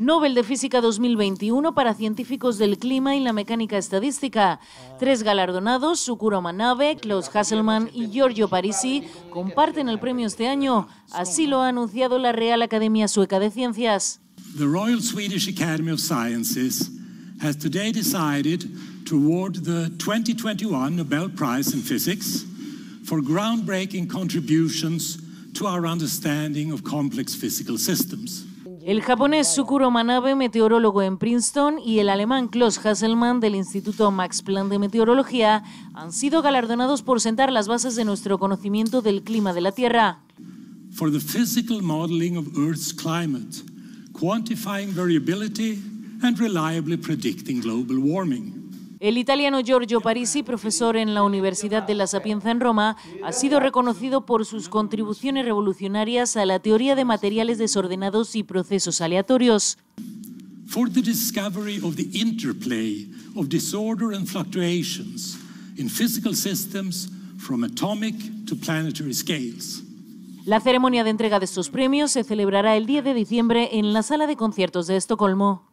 Nobel de Física 2021 para científicos del clima y la mecánica estadística. Ah. Tres galardonados, Sukuro Manabe, Klaus Hasselmann y Giorgio Parisi, comparten el premio este año. Así lo ha anunciado la Real Academia Sueca de Ciencias. The Royal Swedish Academy of Sciences has today decided to award the 2021 Nobel Prize in Physics for groundbreaking contributions to our understanding of complex physical systems. El japonés Sukuro Manabe, meteorólogo en Princeton, y el alemán Klaus Hasselmann del Instituto Max Planck de Meteorología han sido galardonados por sentar las bases de nuestro conocimiento del clima de la Tierra. El italiano Giorgio Parisi, profesor en la Universidad de La Sapienza en Roma, ha sido reconocido por sus contribuciones revolucionarias a la teoría de materiales desordenados y procesos aleatorios. La ceremonia de entrega de estos premios se celebrará el 10 de diciembre en la Sala de Conciertos de Estocolmo.